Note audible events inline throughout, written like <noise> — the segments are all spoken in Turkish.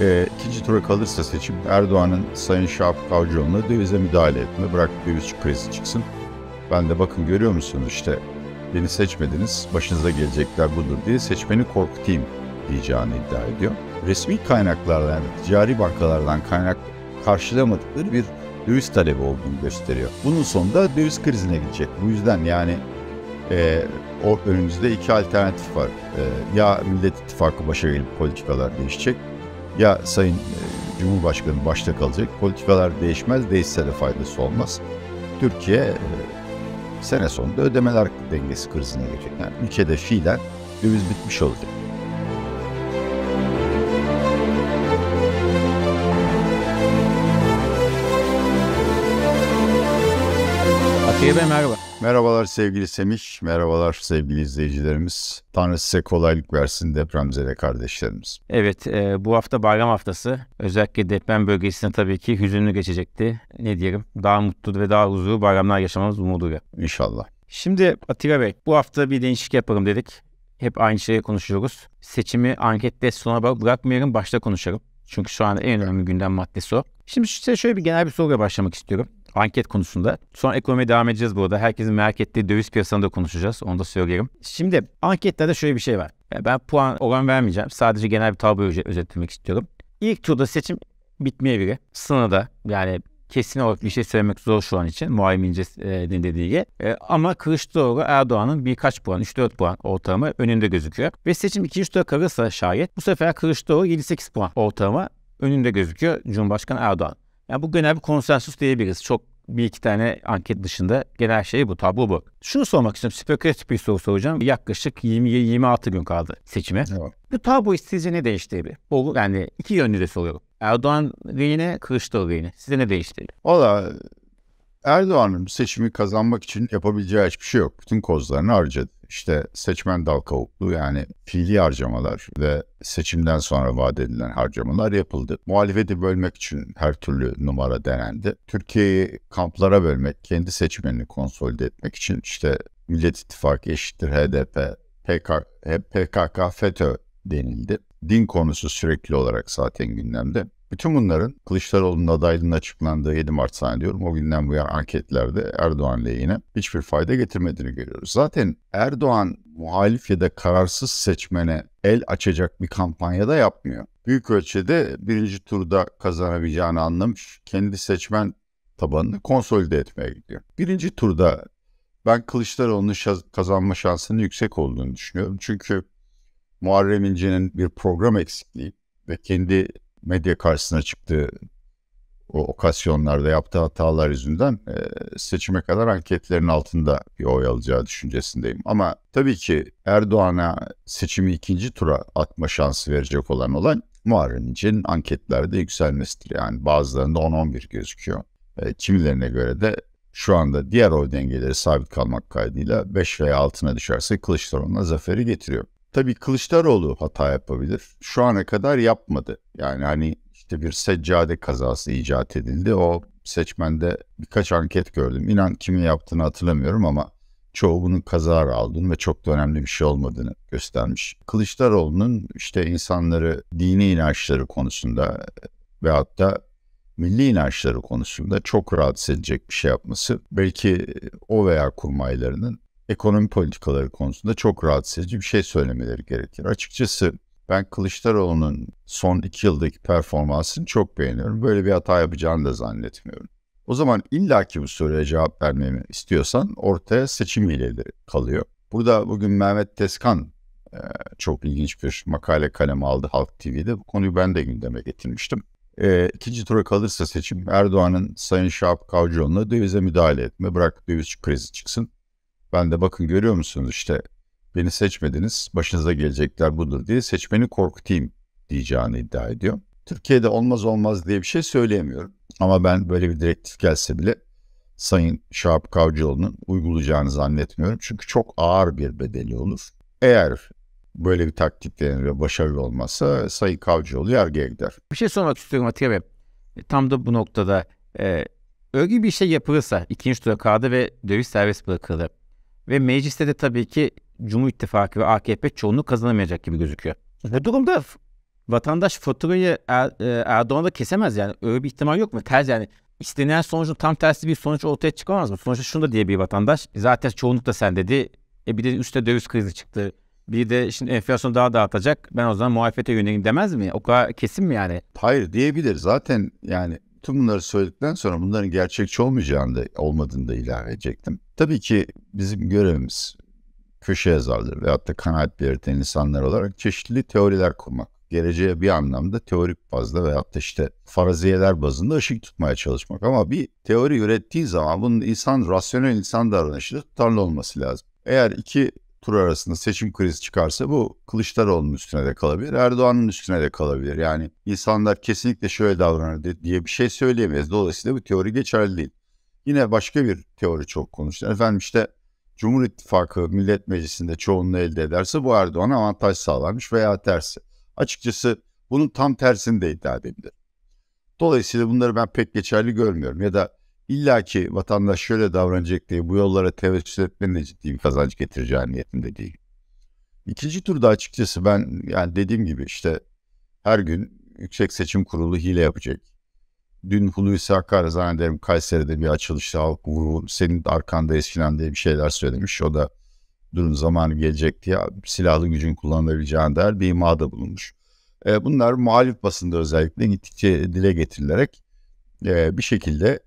E, ikinci tura kalırsa seçim Erdoğan'ın Sayın Şahap Kavcıoğlu'na dövize müdahale etme, bırak döviz krizi çıksın. Ben de bakın görüyor musunuz işte beni seçmediniz, başınıza gelecekler budur diye seçmeni korkutayım diyeceğini iddia ediyor. Resmi kaynaklardan, yani ticari bankalardan kaynak karşılamadıkları bir döviz talebi olduğunu gösteriyor. Bunun sonunda döviz krizine gidecek. Bu yüzden yani e, o önümüzde iki alternatif var. E, ya Millet İttifakı başa gelip politikalar değişecek ya Sayın e, Cumhurbaşkanı başta kalacak. Politikalar değişmez, değişse de faydası olmaz. Türkiye e, sene sonunda ödemeler dengesi krizine girecek. Yani ülkede fiilen döviz bitmiş olacak. Atiye Bey merhaba. Merhabalar sevgili Semih, merhabalar sevgili izleyicilerimiz. Tanrı size kolaylık versin depremzede kardeşlerimiz. Evet, e, bu hafta bayram haftası. Özellikle deprem bölgesinde tabii ki hüzünlü geçecekti. Ne diyelim, daha mutlu ve daha huzurlu bayramlar yaşamamız umuduyla. İnşallah. Şimdi Atilla Bey, bu hafta bir değişiklik yapalım dedik. Hep aynı şeyi konuşuyoruz. Seçimi ankette sona bırakmayalım, başta konuşalım. Çünkü şu an en önemli gündem maddesi o. Şimdi size şöyle bir genel bir soruyla başlamak istiyorum anket konusunda. Sonra ekonomiye devam edeceğiz burada. Herkesin merak ettiği döviz piyasasını da konuşacağız. Onu da söylerim. Şimdi anketlerde şöyle bir şey var. Ben puan oran vermeyeceğim. Sadece genel bir tabloyu özetlemek istiyorum. İlk turda seçim bitmeyebilir. Sınırda yani kesin olarak bir şey söylemek zor şu an için Muharrem İnce'nin dediği gibi. E, ama Kılıçdaroğlu Erdoğan'ın birkaç puan, 3-4 puan ortalama önünde gözüküyor. Ve seçim 2-3 tura kalırsa şayet bu sefer Kılıçdaroğlu 7-8 puan ortalama önünde gözüküyor Cumhurbaşkanı Erdoğan. Yani bu genel bir konsensus diyebiliriz. Çok bir iki tane anket dışında genel şey bu, tablo bu. Şunu sormak istiyorum, spekülatif bir soru soracağım. Yaklaşık 20-26 gün kaldı seçime. Evet. Bu tablo sizce ne değiştirebilir? Bu yani iki yönlü de soruyorum. Erdoğan reyine, Kılıçdaroğlu reyine Size ne değiştirebilir? Valla Erdoğan'ın seçimi kazanmak için yapabileceği hiçbir şey yok. Bütün kozlarını harcadı işte seçmen dal kavuklu yani fiili harcamalar ve seçimden sonra vaat edilen harcamalar yapıldı. Muhalefeti bölmek için her türlü numara denendi. Türkiye'yi kamplara bölmek, kendi seçmenini konsolide etmek için işte Millet İttifakı eşittir HDP, PKK, PKK FETÖ denildi. Din konusu sürekli olarak zaten gündemde. Bütün bunların Kılıçdaroğlu'nun adaylığının açıklandığı 7 Mart zannediyorum o günden bu yana anketlerde Erdoğan lehine hiçbir fayda getirmediğini görüyoruz. Zaten Erdoğan muhalif ya da kararsız seçmene el açacak bir kampanya da yapmıyor. Büyük ölçüde birinci turda kazanabileceğini anlamış. Kendi seçmen tabanını konsolide etmeye gidiyor. Birinci turda ben Kılıçdaroğlu'nun kazanma şansının yüksek olduğunu düşünüyorum. Çünkü Muharrem İnce'nin bir program eksikliği ve kendi medya karşısına çıktığı o okasyonlarda yaptığı hatalar yüzünden e, seçime kadar anketlerin altında bir oy alacağı düşüncesindeyim. Ama tabii ki Erdoğan'a seçimi ikinci tura atma şansı verecek olan olan Muharrem için anketlerde yükselmesidir. Yani bazılarında 10-11 gözüküyor. E, kimilerine göre de şu anda diğer oy dengeleri sabit kalmak kaydıyla 5 veya altına düşerse Kılıçdaroğlu'na zaferi getiriyor. Tabii Kılıçdaroğlu hata yapabilir. Şu ana kadar yapmadı. Yani hani işte bir seccade kazası icat edildi. O seçmende birkaç anket gördüm. İnan kimin yaptığını hatırlamıyorum ama çoğu bunun kazara aldığını ve çok da önemli bir şey olmadığını göstermiş. Kılıçdaroğlu'nun işte insanları dini inançları konusunda ve hatta milli inançları konusunda çok rahatsız edecek bir şey yapması belki o veya kurmaylarının ekonomi politikaları konusunda çok rahatsız edici bir şey söylemeleri gerekir. Açıkçası ben Kılıçdaroğlu'nun son iki yıldaki performansını çok beğeniyorum. Böyle bir hata yapacağını da zannetmiyorum. O zaman illaki bu soruya cevap vermemi istiyorsan ortaya seçim hileleri kalıyor. Burada bugün Mehmet Teskan çok ilginç bir makale kaleme aldı Halk TV'de. Bu konuyu ben de gündeme getirmiştim. E, ikinci tura kalırsa seçim Erdoğan'ın Sayın Şahap Kavcıoğlu'na dövize müdahale etme, bırak döviz krizi çıksın ben de bakın görüyor musunuz işte beni seçmediniz başınıza gelecekler budur diye seçmeni korkutayım diyeceğini iddia ediyor. Türkiye'de olmaz olmaz diye bir şey söyleyemiyorum. Ama ben böyle bir direktif gelse bile Sayın Şahap Kavcıoğlu'nun uygulayacağını zannetmiyorum. Çünkü çok ağır bir bedeli olur. Eğer böyle bir taktik denir ve başarılı olmazsa Sayın Kavcıoğlu yargıya gider. Bir şey sormak istiyorum Atiye Bey e, Tam da bu noktada e, örgü bir şey yapılırsa ikinci tura kağıdı ve döviz serbest bırakılır. Ve mecliste de tabii ki Cumhur İttifakı ve AKP çoğunluk kazanamayacak gibi gözüküyor. Bu durumda vatandaş faturayı er-, e, Erdoğan'da kesemez yani. Öyle bir ihtimal yok mu? Ters yani istenilen sonucun tam tersi bir sonuç ortaya çıkamaz mı? Sonuçta şunu da diye bir vatandaş e, zaten çoğunluk da sen dedi. E bir de üstte döviz krizi çıktı. Bir de şimdi enflasyon daha da artacak. Ben o zaman muhalefete yöneleyim demez mi? O kadar kesin mi yani? Hayır diyebilir. Zaten yani tüm bunları söyledikten sonra bunların gerçekçi olmayacağını da, olmadığını da ilave edecektim. Tabii ki bizim görevimiz köşe yazarları veyahut da kanaat belirten insanlar olarak çeşitli teoriler kurmak. Geleceğe bir anlamda teorik bazda veyahut da işte faraziyeler bazında ışık tutmaya çalışmak. Ama bir teori ürettiği zaman bunun insan, rasyonel insan davranışında tutarlı olması lazım. Eğer iki tur arasında seçim krizi çıkarsa bu Kılıçdaroğlu'nun üstüne de kalabilir, Erdoğan'ın üstüne de kalabilir. Yani insanlar kesinlikle şöyle davranır diye bir şey söyleyemeyiz. Dolayısıyla bu teori geçerli değil. Yine başka bir teori çok konuştu. Efendim işte Cumhur İttifakı Millet Meclisi'nde çoğunluğu elde ederse bu Erdoğan'a avantaj sağlanmış veya tersi. Açıkçası bunun tam tersini de iddia edebilir. Dolayısıyla bunları ben pek geçerli görmüyorum. Ya da İlla ki vatandaş şöyle davranacak diye bu yollara teveccüh etmenin de ciddi bir kazanç getireceği niyetinde değil. İkinci turda açıkçası ben yani dediğim gibi işte her gün Yüksek Seçim Kurulu hile yapacak. Dün Hulusi Akar zannederim Kayseri'de bir açılışta halk vuru senin arkanda filan diye bir şeyler söylemiş. O da durum zamanı gelecek diye silahlı gücün kullanılabileceğine dair bir imada bulunmuş. E, bunlar muhalif basında özellikle gittikçe dile getirilerek e, bir şekilde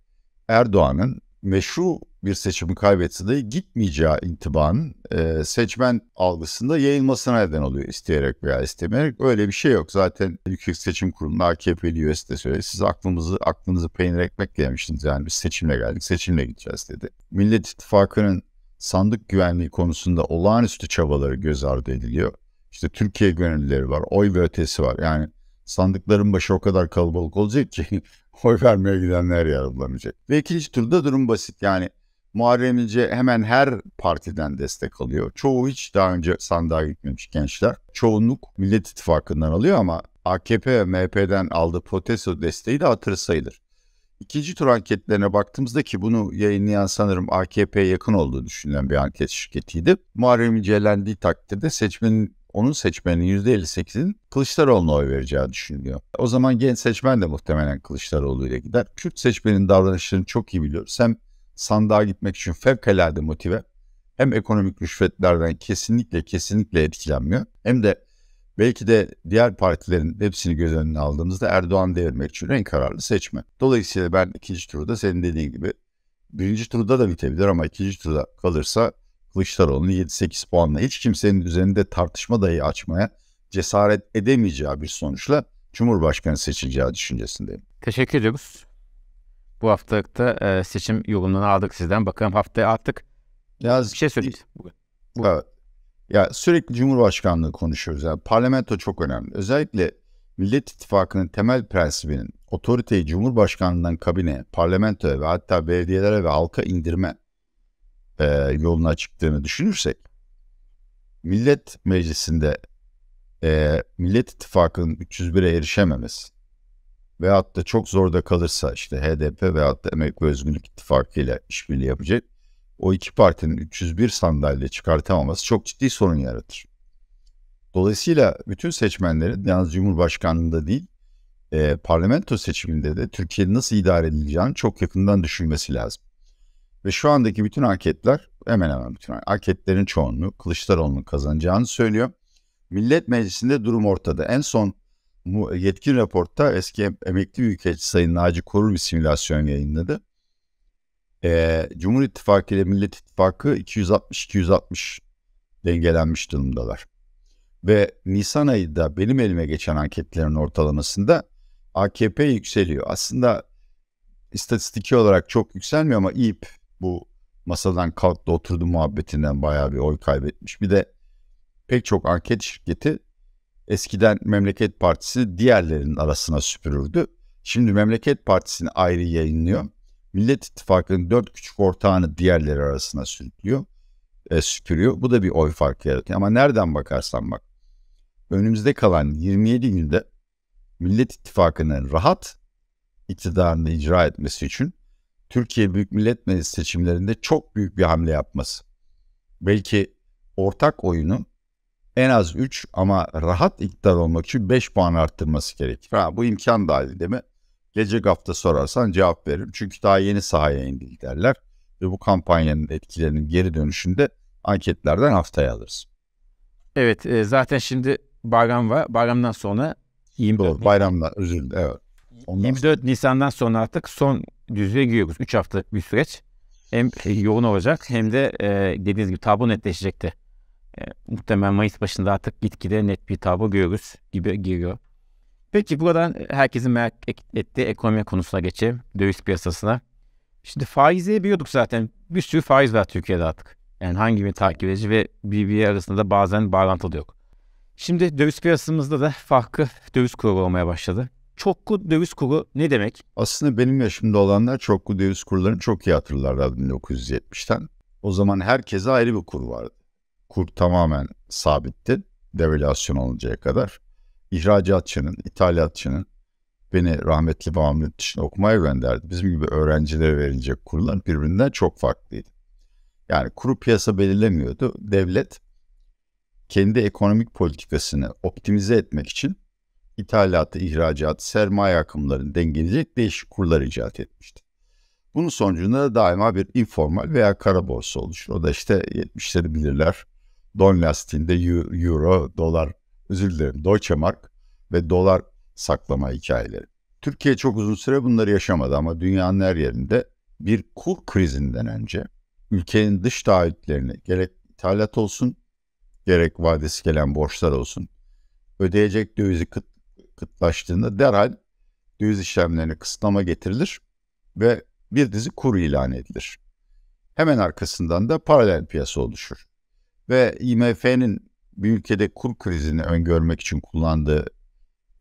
Erdoğan'ın meşru bir seçimi kaybetse de gitmeyeceği intibanın e, seçmen algısında yayılmasına neden oluyor isteyerek veya istemeyerek. Öyle bir şey yok. Zaten Yüksek Seçim Kurulu'nda AKP'li üyesi de söyledi. Siz aklımızı, aklınızı peynir ekmek yemiştiniz. Yani biz seçimle geldik, seçimle gideceğiz dedi. Millet İttifakı'nın sandık güvenliği konusunda olağanüstü çabaları göz ardı ediliyor. İşte Türkiye gönüllüleri var, oy ve ötesi var. Yani sandıkların başı o kadar kalabalık olacak ki <laughs> oy vermeye gidenler yararlanacak. Ve ikinci turda durum basit yani Muharrem İnce hemen her partiden destek alıyor. Çoğu hiç daha önce sandığa gitmemiş gençler. Çoğunluk Millet İttifakı'ndan alıyor ama AKP ve MHP'den aldığı protesto desteği de hatır sayılır. İkinci tur anketlerine baktığımızda ki bunu yayınlayan sanırım AKP'ye yakın olduğu düşünülen bir anket şirketiydi. Muharrem İncelendiği takdirde seçmenin onun seçmenin %58'in Kılıçdaroğlu'na oy vereceği düşünülüyor. O zaman genç seçmen de muhtemelen Kılıçdaroğlu ile gider. Kürt seçmenin davranışlarını çok iyi biliyoruz. Hem sandığa gitmek için fevkalade motive hem ekonomik rüşvetlerden kesinlikle kesinlikle etkilenmiyor. Hem de belki de diğer partilerin hepsini göz önüne aldığımızda Erdoğan devirmek için en kararlı seçme. Dolayısıyla ben ikinci turda senin dediğin gibi birinci turda da bitebilir ama ikinci turda kalırsa Kılıçdaroğlu'nu 7-8 puanla hiç kimsenin üzerinde tartışma dahi açmaya cesaret edemeyeceği bir sonuçla Cumhurbaşkanı seçileceği düşüncesindeyim. Teşekkür ediyoruz. Bu haftalıkta e, seçim yorumlarını aldık sizden. Bakalım haftaya artık ya, bir şey söyleyeceğiz. Bugün. bugün. Evet. Ya sürekli Cumhurbaşkanlığı konuşuyoruz. Yani parlamento çok önemli. Özellikle Millet İttifakı'nın temel prensibinin otoriteyi Cumhurbaşkanlığından kabine, parlamentoya ve hatta belediyelere ve halka indirme e, yoluna çıktığını düşünürsek Millet Meclisi'nde e, Millet İttifakı'nın 301'e erişememesi veyahut da çok zorda kalırsa işte HDP veyahut da Emek ve Özgürlük İttifakı ile işbirliği yapacak o iki partinin 301 sandalye çıkartamaması çok ciddi sorun yaratır. Dolayısıyla bütün seçmenlerin yalnız Cumhurbaşkanlığında değil e, parlamento seçiminde de Türkiye'nin nasıl idare edileceğini çok yakından düşünmesi lazım. Ve şu andaki bütün anketler hemen hemen bütün anketlerin çoğunluğu Kılıçdaroğlu'nun kazanacağını söylüyor. Millet Meclisi'nde durum ortada. En son bu yetkin raporta eski emekli Büyükelçi Sayın Naci Korur bir simülasyon yayınladı. Ee, Cumhur İttifakı ile Millet İttifakı 260-260 dengelenmiş durumdalar. Ve Nisan ayında benim elime geçen anketlerin ortalamasında AKP yükseliyor. Aslında istatistiki olarak çok yükselmiyor ama İYİP bu masadan kalktı oturdu muhabbetinden bayağı bir oy kaybetmiş. Bir de pek çok anket şirketi eskiden Memleket Partisi diğerlerinin arasına süpürürdü. Şimdi Memleket Partisi'ni ayrı yayınlıyor. Millet İttifakı'nın dört küçük ortağını diğerleri arasına sürüklüyor, e, süpürüyor. Bu da bir oy farkı yaratıyor. Ama nereden bakarsan bak. Önümüzde kalan 27 günde Millet İttifakı'nın rahat iktidarını icra etmesi için Türkiye Büyük Millet Meclisi seçimlerinde çok büyük bir hamle yapması. Belki ortak oyunu en az 3 ama rahat iktidar olmak için 5 puan arttırması gerekir. Ha, bu imkan değil mi? Gece hafta sorarsan cevap veririm. Çünkü daha yeni sahaya indi derler. Ve bu kampanyanın etkilerinin geri dönüşünde anketlerden haftaya alırız. Evet e, zaten şimdi bayram var. Bayramdan sonra 24 Doğru bayramdan özür dilerim. Evet. Ondan 24 sonra... Nisan'dan sonra artık son düzlüğe giriyoruz. 3 haftalık bir süreç. Hem e, yoğun olacak hem de e, dediğiniz gibi tablo netleşecekti. E, muhtemelen Mayıs başında artık gitgide net bir tablo görüyoruz gibi giriyor. Peki buradan e, herkesin merak ettiği ekonomi konusuna geçeyim. Döviz piyasasına. Şimdi faizi biliyorduk zaten. Bir sürü faiz var Türkiye'de artık. Yani hangi bir takip edici ve BBA arasında da bazen bağlantılı yok. Şimdi döviz piyasamızda da farklı döviz kuru olmaya başladı. Çoklu döviz kuru ne demek? Aslında benim yaşımda olanlar çoklu döviz kurlarını çok iyi hatırlarlar 1970'ten. O zaman herkese ayrı bir kur vardı. Kur tamamen sabitti devalüasyon oluncaya kadar. İhracatçının, ithalatçının beni rahmetli babam yurt dışına okumaya gönderdi. Bizim gibi öğrencilere verilecek kurlar birbirinden çok farklıydı. Yani kuru piyasa belirlemiyordu. Devlet kendi ekonomik politikasını optimize etmek için ithalatı, ihracatı, sermaye akımlarını dengeleyecek değişik kurlar icat etmişti. Bunun sonucunda da daima bir informal veya kara borsa oluşur. O da işte 70'leri bilirler. Don lastiğinde euro, dolar, özür dilerim Deutsche Mark ve dolar saklama hikayeleri. Türkiye çok uzun süre bunları yaşamadı ama dünyanın her yerinde bir kur krizinden önce ülkenin dış taahhütlerini gerek ithalat olsun gerek vadesi gelen borçlar olsun ödeyecek dövizi kıt kıtlaştığında derhal döviz işlemlerine kısıtlama getirilir ve bir dizi kuru ilan edilir. Hemen arkasından da paralel piyasa oluşur. Ve IMF'nin bir ülkede kur krizini öngörmek için kullandığı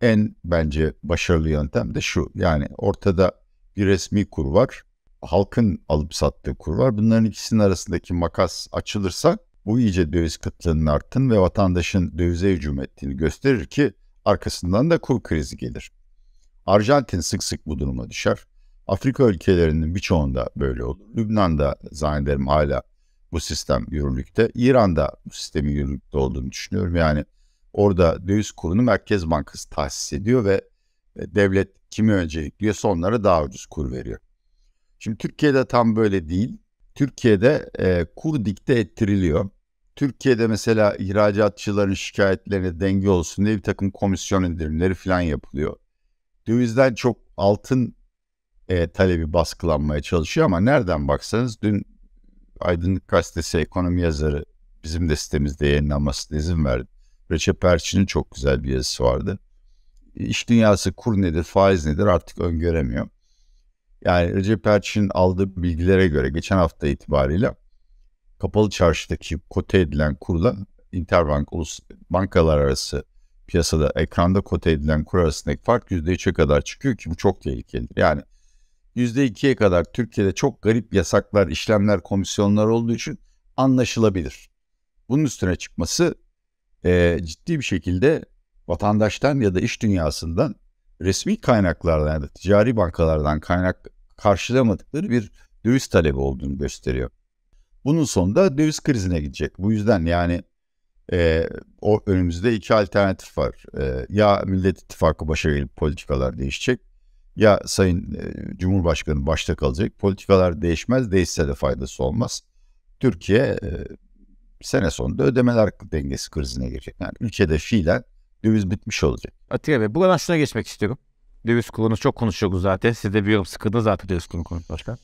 en bence başarılı yöntem de şu. Yani ortada bir resmi kur var. Halkın alıp sattığı kur var. Bunların ikisinin arasındaki makas açılırsa bu iyice döviz kıtlığının arttığını ve vatandaşın dövize hücum ettiğini gösterir ki Arkasından da kur krizi gelir. Arjantin sık sık bu duruma düşer. Afrika ülkelerinin birçoğunda böyle olur. Lübnan'da zannederim hala bu sistem yürürlükte. İran'da bu sistemin yürürlükte olduğunu düşünüyorum. Yani orada döviz kurunu Merkez Bankası tahsis ediyor ve e, devlet kimi öncelikliyorsa onlara daha ucuz kur veriyor. Şimdi Türkiye'de tam böyle değil. Türkiye'de e, kur dikte ettiriliyor. Türkiye'de mesela ihracatçıların şikayetlerine denge olsun diye bir takım komisyon indirimleri falan yapılıyor. Dövizden çok altın e, talebi baskılanmaya çalışıyor ama nereden baksanız dün Aydınlık Gazetesi ekonomi yazarı bizim de sitemizde yayınlanmasına izin verdi. Recep Erçin'in çok güzel bir yazısı vardı. İş dünyası kur nedir, faiz nedir artık öngöremiyor. Yani Recep Erçin aldığı bilgilere göre geçen hafta itibariyle kapalı çarşıdaki kote edilen kurla interbank ulus bankalar arası piyasada ekranda kote edilen kur arasındaki fark %3'e kadar çıkıyor ki bu çok tehlikelidir. Yani %2'ye kadar Türkiye'de çok garip yasaklar, işlemler, komisyonlar olduğu için anlaşılabilir. Bunun üstüne çıkması e, ciddi bir şekilde vatandaştan ya da iş dünyasından resmi kaynaklardan ya da ticari bankalardan kaynak karşılamadıkları bir döviz talebi olduğunu gösteriyor. Bunun sonunda döviz krizine gidecek. Bu yüzden yani e, o önümüzde iki alternatif var. E, ya Millet İttifakı başa politikalar değişecek ya Sayın e, Cumhurbaşkanı başta kalacak. Politikalar değişmez, değişse de faydası olmaz. Türkiye e, sene sonunda ödemeler dengesi krizine girecek. Yani ülkede fiilen döviz bitmiş olacak. Atilla Bey, buradan şuna geçmek istiyorum. Döviz kurunu çok konuşuyoruz zaten. Siz de bir sıkıldınız zaten döviz kurunu konuşmak.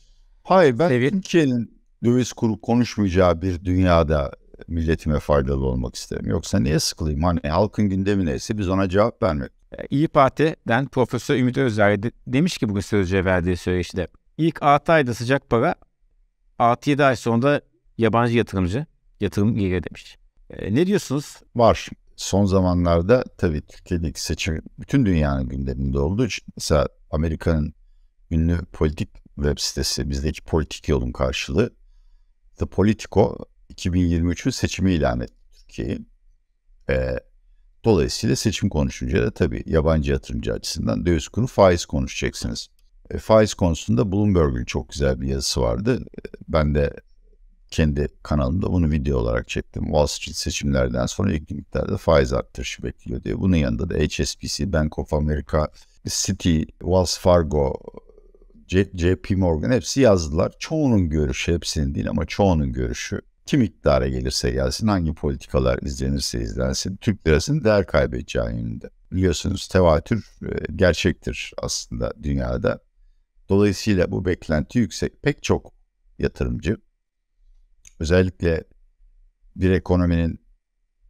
Hayır ben Sevil. Türkiye'nin döviz kuru konuşmayacağı bir dünyada milletime faydalı olmak isterim. Yoksa niye sıkılayım? Hani halkın gündemi neyse biz ona cevap vermek. E, İyi Parti'den Profesör Ümit Özdağ demiş ki bugün sözcüye verdiği söyleşide. İlk 6 ayda sıcak para, 6-7 ay sonunda yabancı yatırımcı yatırım geliyor demiş. E, ne diyorsunuz? Var. Son zamanlarda tabii Türkiye'deki seçim bütün dünyanın gündeminde olduğu için mesela Amerika'nın ünlü politik web sitesi bizdeki politik yolun karşılığı The Politico 2023'ün seçimi ilan etti Türkiye'yi. E, dolayısıyla seçim konuşunca da tabii yabancı yatırımcı açısından döviz kuru faiz konuşacaksınız. E, faiz konusunda Bloomberg'ün çok güzel bir yazısı vardı. E, ben de kendi kanalımda bunu video olarak çektim. Wall Street seçimlerden sonra ilk miktarda faiz artışı bekliyor diye. Bunun yanında da HSBC, Bank of America, City, Wells Fargo, JP Morgan hepsi yazdılar. Çoğunun görüşü, hepsinin değil ama çoğunun görüşü. Kim iktidara gelirse gelsin, hangi politikalar izlenirse izlensin, Türk lirasının değer kaybedeceği yönünde. Biliyorsunuz tevatür e, gerçektir aslında dünyada. Dolayısıyla bu beklenti yüksek. Pek çok yatırımcı özellikle bir ekonominin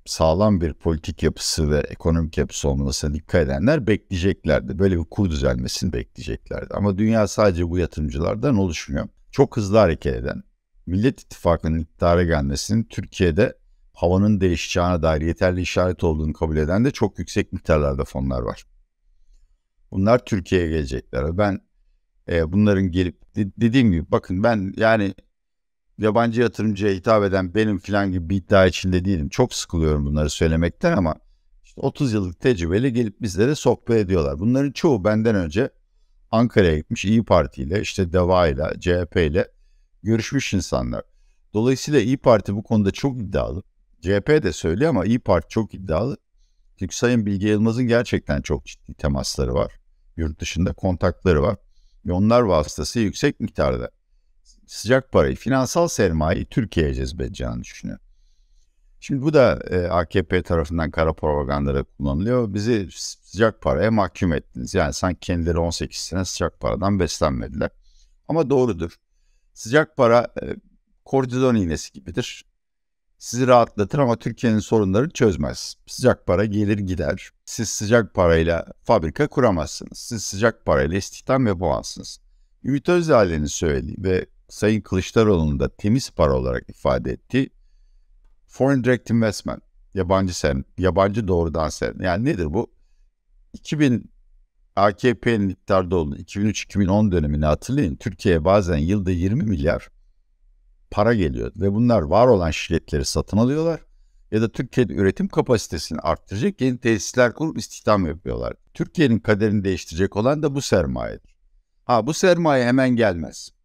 sağlam bir politik yapısı ve ekonomik yapısı olmasına dikkat edenler bekleyeceklerdi. Böyle bir kur düzelmesini bekleyeceklerdi. Ama dünya sadece bu yatırımcılardan oluşmuyor. Çok hızlı hareket eden, Millet İttifakı'nın iktidara gelmesinin Türkiye'de havanın değişeceğine dair yeterli işaret olduğunu kabul eden de çok yüksek miktarlarda fonlar var. Bunlar Türkiye'ye gelecekler. Ben e, bunların gelip dediğim gibi bakın ben yani yabancı yatırımcıya hitap eden benim filan gibi bir iddia içinde değilim. Çok sıkılıyorum bunları söylemekten ama işte 30 yıllık tecrübeli gelip bizlere sohbet ediyorlar. Bunların çoğu benden önce Ankara'ya gitmiş İyi Parti ile işte DEVA ile CHP ile görüşmüş insanlar. Dolayısıyla İyi Parti bu konuda çok iddialı. CHP de söylüyor ama İyi Parti çok iddialı. Çünkü Sayın Bilge Yılmaz'ın gerçekten çok ciddi temasları var. Yurt dışında kontakları var. Ve onlar vasıtası yüksek miktarda sıcak parayı, finansal sermayeyi Türkiye'ye cezbedeceğini düşünüyor. Şimdi bu da e, AKP tarafından kara propagandada kullanılıyor. Bizi sıcak paraya mahkum ettiniz. Yani sanki kendileri 18 sene sıcak paradan beslenmediler. Ama doğrudur. Sıcak para e, kortizon iğnesi gibidir. Sizi rahatlatır ama Türkiye'nin sorunları çözmez. Sıcak para gelir gider. Siz sıcak parayla fabrika kuramazsınız. Siz sıcak parayla istihdam yapamazsınız. Ümit Özdağ'ın söylediği ve Sayın Kılıçdaroğlu'nun da temiz para olarak ifade ettiği foreign direct investment, yabancı sen, yabancı doğrudan sen. Yani nedir bu? 2000 AKP'nin iktidarda olduğu 2003-2010 dönemini hatırlayın. Türkiye'ye bazen yılda 20 milyar para geliyor ve bunlar var olan şirketleri satın alıyorlar ya da Türkiye'de üretim kapasitesini arttıracak yeni tesisler kurup istihdam yapıyorlar. Türkiye'nin kaderini değiştirecek olan da bu sermayedir. Ha bu sermaye hemen gelmez.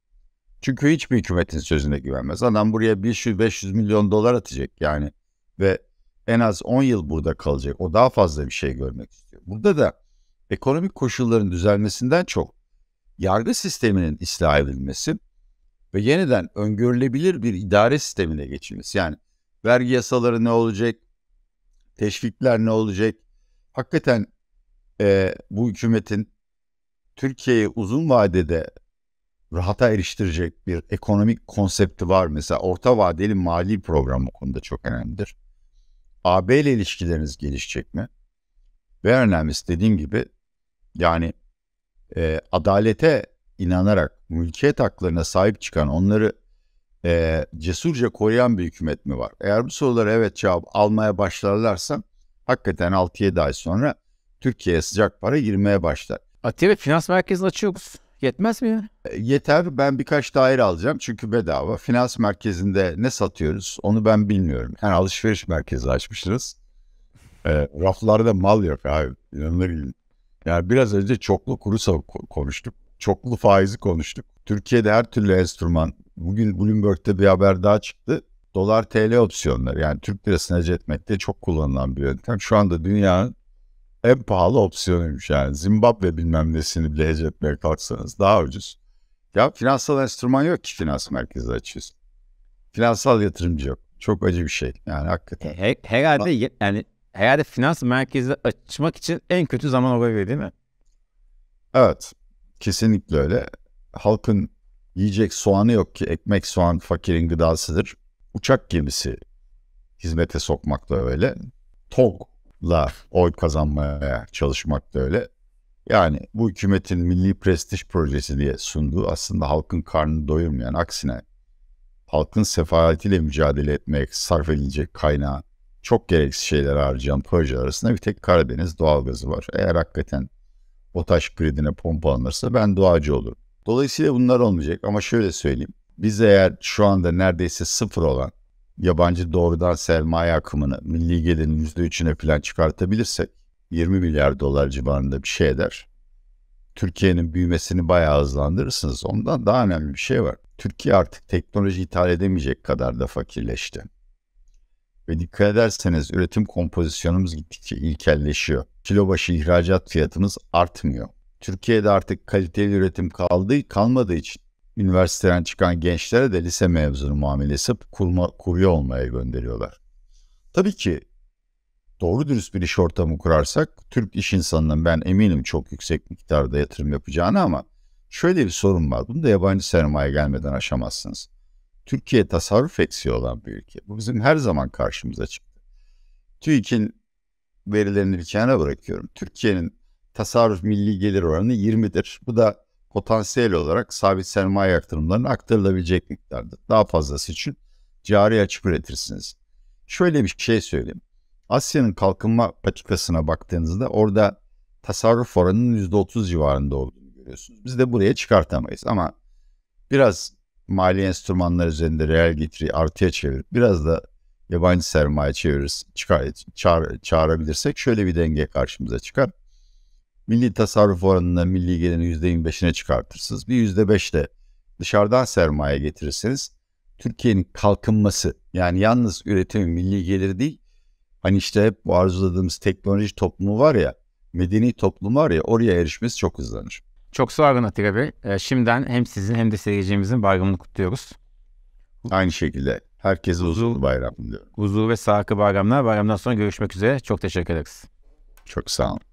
Çünkü hiçbir hükümetin sözüne güvenmez. Adam buraya 500-500 milyon dolar atacak yani ve en az 10 yıl burada kalacak. O daha fazla bir şey görmek istiyor. Burada da ekonomik koşulların düzelmesinden çok yargı sisteminin ıslah edilmesi ve yeniden öngörülebilir bir idare sistemine geçilmesi. Yani vergi yasaları ne olacak, teşvikler ne olacak? Hakikaten e, bu hükümetin Türkiye'yi uzun vadede rahata eriştirecek bir ekonomik konsepti var. Mesela orta vadeli mali program bu konuda çok önemlidir. AB ile ilişkileriniz gelişecek mi? Ve önemlisi dediğim gibi yani e, adalete inanarak mülkiyet haklarına sahip çıkan onları e, cesurca koruyan bir hükümet mi var? Eğer bu sorulara evet cevap almaya başlarlarsa hakikaten 6-7 ay sonra Türkiye'ye sıcak para girmeye başlar. Atiye Finans Merkezi'ni musun? Yetmez mi e, Yeter. Ben birkaç daire alacağım çünkü bedava. Finans merkezinde ne satıyoruz onu ben bilmiyorum. Yani alışveriş merkezi açmışız. E, raflarda mal yok abi. İnanılır gibi. Yani biraz önce çoklu kuru konuştuk. Çoklu faizi konuştuk. Türkiye'de her türlü enstrüman. Bugün Bloomberg'te bir haber daha çıktı. Dolar TL opsiyonları yani Türk lirasını ece etmekte çok kullanılan bir yöntem. Şu anda dünyanın en pahalı opsiyonuymuş yani. Zimbabwe bilmem nesini bile hecetmeye kalksanız daha ucuz. Ya finansal enstrüman yok ki finans merkezi açıyorsun. Finansal yatırımcı yok. Çok acı bir şey yani hakikaten. Her, herhalde yani herhalde finans merkezi açmak için en kötü zaman olabilir değil mi? Evet. Kesinlikle öyle. Halkın yiyecek soğanı yok ki ekmek soğan fakirin gıdasıdır. Uçak gemisi hizmete sokmak da öyle. Tok la oy kazanmaya çalışmak da öyle. Yani bu hükümetin milli prestij projesi diye sunduğu aslında halkın karnını doyurmayan aksine halkın sefaletiyle mücadele etmek, sarf edilecek kaynağı çok gereksiz şeyler harcayan projeler arasında bir tek Karadeniz doğalgazı var. Eğer hakikaten o taş gridine pompalanırsa ben doğacı olurum. Dolayısıyla bunlar olmayacak ama şöyle söyleyeyim. Biz eğer şu anda neredeyse sıfır olan yabancı doğrudan sermaye akımını milli gelirin %3'üne plan çıkartabilirsek 20 milyar dolar civarında bir şey eder. Türkiye'nin büyümesini bayağı hızlandırırsınız. Ondan daha önemli bir şey var. Türkiye artık teknoloji ithal edemeyecek kadar da fakirleşti. Ve dikkat ederseniz üretim kompozisyonumuz gittikçe ilkelleşiyor. Kilo başı ihracat fiyatımız artmıyor. Türkiye'de artık kaliteli üretim kaldı, kalmadığı için üniversiteden çıkan gençlere de lise mezunu muamelesi kurma, kurye olmaya gönderiyorlar. Tabii ki doğru dürüst bir iş ortamı kurarsak Türk iş insanının ben eminim çok yüksek miktarda yatırım yapacağını ama şöyle bir sorun var. Bunu da yabancı sermaye gelmeden aşamazsınız. Türkiye tasarruf eksiği olan bir ülke. Bu bizim her zaman karşımıza çıktı. TÜİK'in verilerini bir kenara bırakıyorum. Türkiye'nin tasarruf milli gelir oranı 20'dir. Bu da potansiyel olarak sabit sermaye yatırımlarına aktarılabilecek miktarda. Daha fazlası için cari açık üretirsiniz. Şöyle bir şey söyleyeyim. Asya'nın kalkınma patikasına baktığınızda orada tasarruf oranının %30 civarında olduğunu görüyorsunuz. Biz de buraya çıkartamayız ama biraz mali enstrümanlar üzerinde reel getiri artıya çevirip biraz da yabancı sermaye çeviririz, çıkar, çağır, çağırabilirsek şöyle bir denge karşımıza çıkar. Milli tasarruf oranına milli gelirin %25'ine çıkartırsınız. Bir 5 de dışarıdan sermaye getirirsiniz. Türkiye'nin kalkınması yani yalnız üretimi milli gelir değil. Hani işte hep arzuladığımız teknoloji toplumu var ya, medeni toplum var ya oraya erişmesi çok hızlanır. Çok sağ olun Atilla Bey. E, şimdiden hem sizin hem de seyircimizin bayramını kutluyoruz. Aynı şekilde. Herkese huzur bayram diliyorum. Huzur ve sağlıklı bayramlar. Bayramdan sonra görüşmek üzere. Çok teşekkür ederiz. Çok sağ olun.